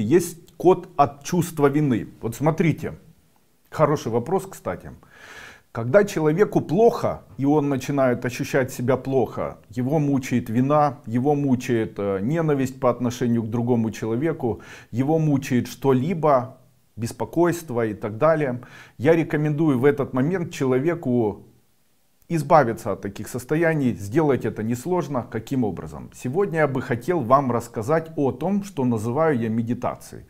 Есть код от чувства вины. Вот смотрите, хороший вопрос, кстати. Когда человеку плохо, и он начинает ощущать себя плохо, его мучает вина, его мучает э, ненависть по отношению к другому человеку, его мучает что-либо, беспокойство и так далее. Я рекомендую в этот момент человеку избавиться от таких состояний. Сделать это несложно. Каким образом? Сегодня я бы хотел вам рассказать о том, что называю я медитацией.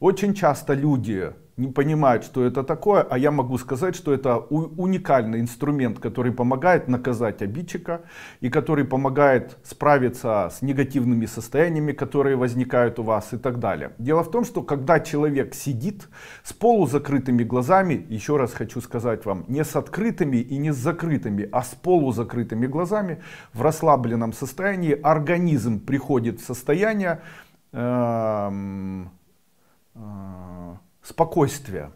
Очень часто люди не понимают, что это такое, а я могу сказать, что это уникальный инструмент, который помогает наказать обидчика и который помогает справиться с негативными состояниями, которые возникают у вас и так далее. Дело в том, что когда человек сидит с полузакрытыми глазами, еще раз хочу сказать вам, не с открытыми и не с закрытыми, а с полузакрытыми глазами, в расслабленном состоянии организм приходит в состояние... Эм, э, э, спокойствия.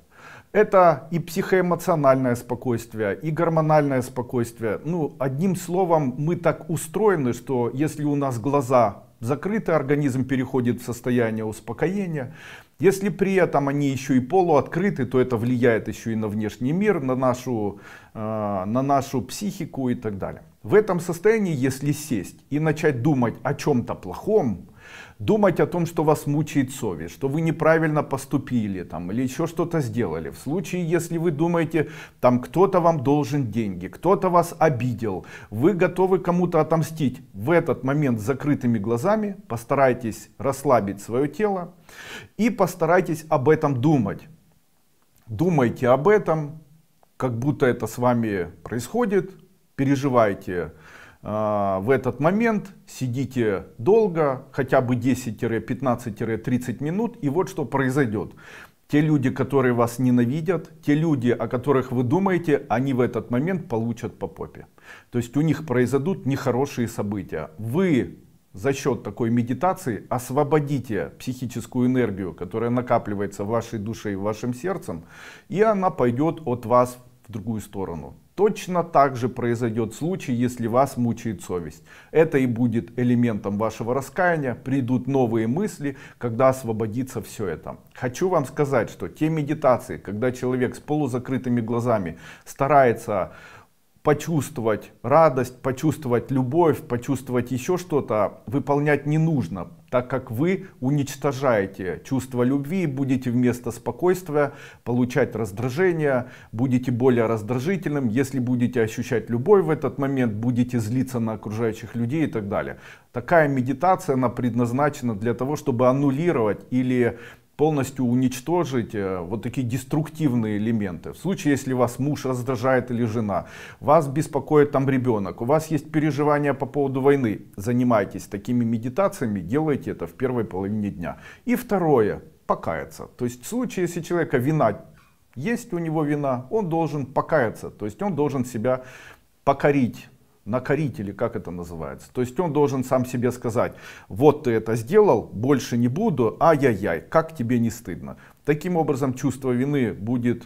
Это и психоэмоциональное спокойствие, и гормональное спокойствие. Ну, одним словом, мы так устроены, что если у нас глаза закрыты, организм переходит в состояние успокоения. Если при этом они еще и полуоткрыты, то это влияет еще и на внешний мир, на нашу, э, на нашу психику и так далее. В этом состоянии, если сесть и начать думать о чем-то плохом, думать о том, что вас мучает совесть, что вы неправильно поступили там, или еще что-то сделали. В случае, если вы думаете, там кто-то вам должен деньги, кто-то вас обидел, вы готовы кому-то отомстить, в этот момент с закрытыми глазами постарайтесь расслабить свое тело и постарайтесь об этом думать. Думайте об этом, как будто это с вами происходит, переживайте а, в этот момент, сидите долго, хотя бы 10-15-30 минут, и вот что произойдет. Те люди, которые вас ненавидят, те люди, о которых вы думаете, они в этот момент получат по попе. То есть у них произойдут нехорошие события. Вы за счет такой медитации освободите психическую энергию, которая накапливается в вашей душе и в вашем сердце, и она пойдет от вас в другую сторону. Точно так же произойдет случай, если вас мучает совесть. Это и будет элементом вашего раскаяния. Придут новые мысли, когда освободится все это. Хочу вам сказать, что те медитации, когда человек с полузакрытыми глазами старается почувствовать радость, почувствовать любовь, почувствовать еще что-то, выполнять не нужно, так как вы уничтожаете чувство любви, будете вместо спокойствия получать раздражение, будете более раздражительным, если будете ощущать любовь в этот момент, будете злиться на окружающих людей и так далее. Такая медитация, она предназначена для того, чтобы аннулировать или полностью уничтожить э, вот такие деструктивные элементы. В случае, если вас муж раздражает или жена, вас беспокоит там ребенок, у вас есть переживания по поводу войны, занимайтесь такими медитациями, делайте это в первой половине дня. И второе, покаяться. То есть в случае, если человека вина есть у него вина, он должен покаяться, то есть он должен себя покорить накорить или как это называется. То есть он должен сам себе сказать, вот ты это сделал, больше не буду, ай-яй-яй, как тебе не стыдно. Таким образом чувство вины будет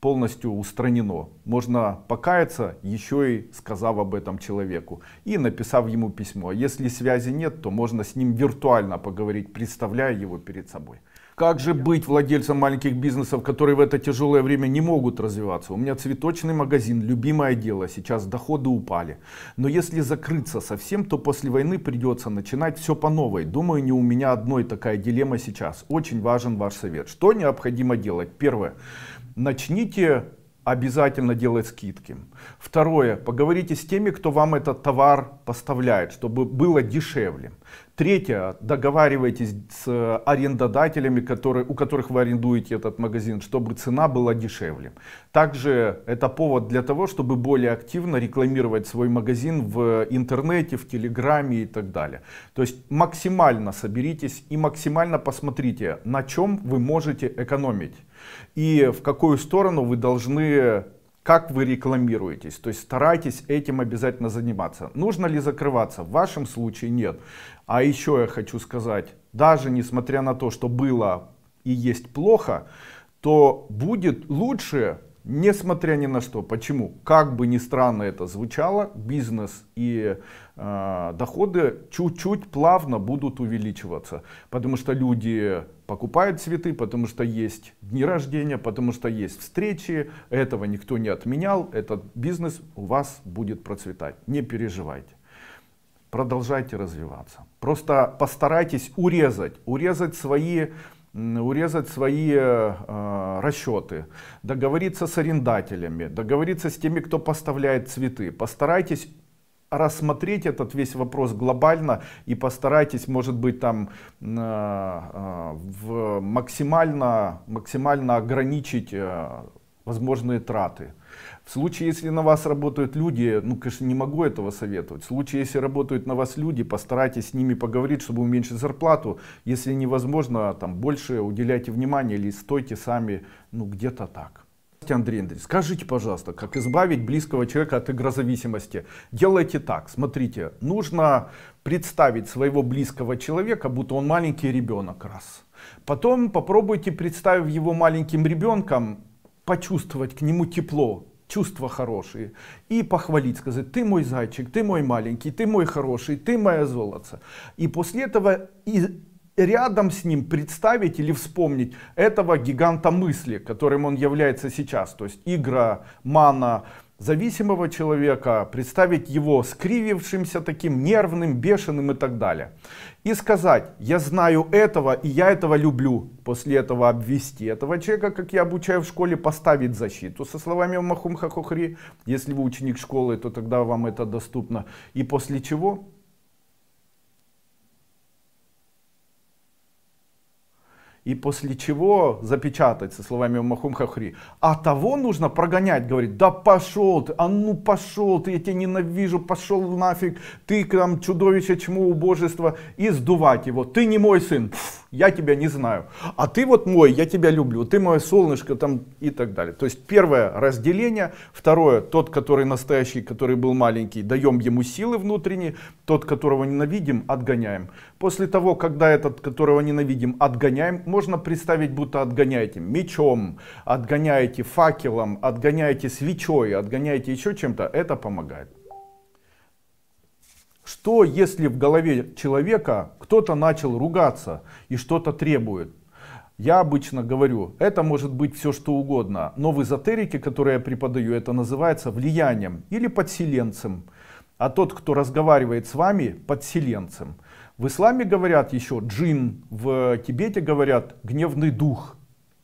полностью устранено. Можно покаяться, еще и сказав об этом человеку и написав ему письмо. Если связи нет, то можно с ним виртуально поговорить, представляя его перед собой. Как же быть владельцам маленьких бизнесов, которые в это тяжелое время не могут развиваться? У меня цветочный магазин, любимое дело, сейчас доходы упали. Но если закрыться совсем, то после войны придется начинать все по новой. Думаю, не у меня одной такая дилемма сейчас. Очень важен ваш совет. Что необходимо делать? Первое. Начните обязательно делать скидки. Второе, поговорите с теми, кто вам этот товар поставляет, чтобы было дешевле. Третье, договаривайтесь с арендодателями, которые, у которых вы арендуете этот магазин, чтобы цена была дешевле. Также это повод для того, чтобы более активно рекламировать свой магазин в интернете, в телеграме и так далее. То есть максимально соберитесь и максимально посмотрите, на чем вы можете экономить и в какую сторону вы должны как вы рекламируетесь. То есть старайтесь этим обязательно заниматься. Нужно ли закрываться? В вашем случае нет. А еще я хочу сказать, даже несмотря на то, что было и есть плохо, то будет лучше Несмотря ни на что. Почему? Как бы ни странно это звучало, бизнес и э, доходы чуть-чуть плавно будут увеличиваться. Потому что люди покупают цветы, потому что есть дни рождения, потому что есть встречи. Этого никто не отменял. Этот бизнес у вас будет процветать. Не переживайте продолжайте развиваться. Просто постарайтесь урезать, урезать свои урезать свои э, э расчеты, договориться с арендателями, договориться с теми, кто поставляет цветы. Постарайтесь рассмотреть этот весь вопрос глобально и постарайтесь, может быть, там э, э, в максимально, максимально ограничить э, возможные траты. В случае, если на вас работают люди, ну, конечно, не могу этого советовать. В случае, если работают на вас люди, постарайтесь с ними поговорить, чтобы уменьшить зарплату. Если невозможно, там, больше уделяйте внимание или стойте сами, ну, где-то так. Андрей Андреевич, скажите, пожалуйста, как избавить близкого человека от игрозависимости? Делайте так, смотрите, нужно представить своего близкого человека, будто он маленький ребенок раз. Потом попробуйте, представив его маленьким ребенком, почувствовать к нему тепло, чувства хорошие, и похвалить, сказать, ты мой зайчик, ты мой маленький, ты мой хороший, ты моя золото. И после этого и рядом с ним представить или вспомнить этого гиганта мысли, которым он является сейчас, то есть игра, мана, зависимого человека, представить его скривившимся таким нервным, бешеным и так далее. И сказать, я знаю этого и я этого люблю. После этого обвести этого человека, как я обучаю в школе, поставить защиту со словами Махум Хахохри. Если вы ученик школы, то тогда вам это доступно. И после чего и после чего запечатать со словами Махум Хахри. А того нужно прогонять, говорит, да пошел ты, а ну пошел ты, я тебя ненавижу, пошел нафиг, ты там чудовище, чему убожество, и сдувать его, ты не мой сын, Пфф, я тебя не знаю, а ты вот мой, я тебя люблю, ты мое солнышко там и так далее. То есть первое разделение, второе, тот, который настоящий, который был маленький, даем ему силы внутренние, тот, которого ненавидим, отгоняем. После того, когда этот, которого ненавидим, отгоняем, можно можно представить, будто отгоняете мечом, отгоняете факелом, отгоняете свечой, отгоняете еще чем-то, это помогает. Что, если в голове человека кто-то начал ругаться и что-то требует? Я обычно говорю, это может быть все что угодно, но в эзотерике, которую я преподаю, это называется влиянием или подселенцем. А тот, кто разговаривает с вами, подселенцем. В исламе говорят еще джин, в Тибете говорят гневный дух.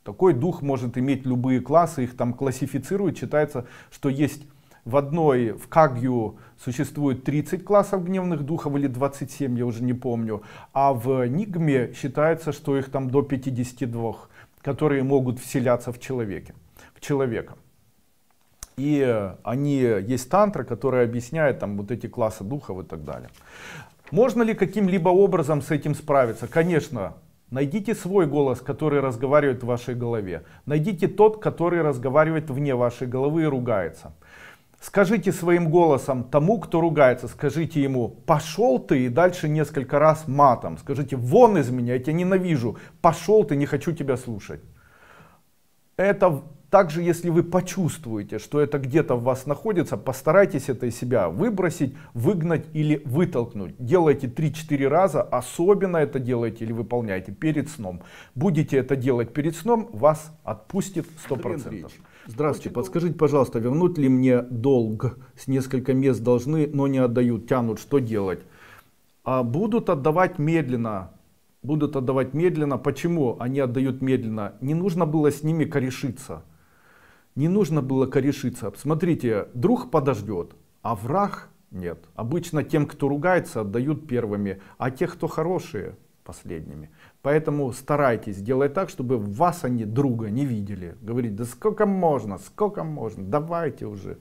Такой дух может иметь любые классы, их там классифицируют. Считается, что есть в одной, в Кагью существует 30 классов гневных духов или 27, я уже не помню. А в Нигме считается, что их там до 52, которые могут вселяться в, человеке, в человека. И они, есть тантра, которая объясняет там вот эти классы духов и так далее. Можно ли каким-либо образом с этим справиться? Конечно. Найдите свой голос, который разговаривает в вашей голове. Найдите тот, который разговаривает вне вашей головы и ругается. Скажите своим голосом тому, кто ругается, скажите ему «пошел ты» и дальше несколько раз матом. Скажите «вон из меня, я тебя ненавижу, пошел ты, не хочу тебя слушать». Это также, если вы почувствуете, что это где-то в вас находится, постарайтесь это из себя выбросить, выгнать или вытолкнуть. Делайте 3-4 раза, особенно это делайте или выполняйте перед сном. Будете это делать перед сном, вас отпустит 100%. Здравствуйте, подскажите, пожалуйста, вернуть ли мне долг? С несколько мест должны, но не отдают, тянут, что делать? А будут отдавать медленно, будут отдавать медленно. Почему они отдают медленно? Не нужно было с ними корешиться не нужно было корешиться. Смотрите, друг подождет, а враг нет. Обычно тем, кто ругается, отдают первыми, а те, кто хорошие, последними. Поэтому старайтесь делать так, чтобы вас они друга не видели. Говорить, да сколько можно, сколько можно, давайте уже.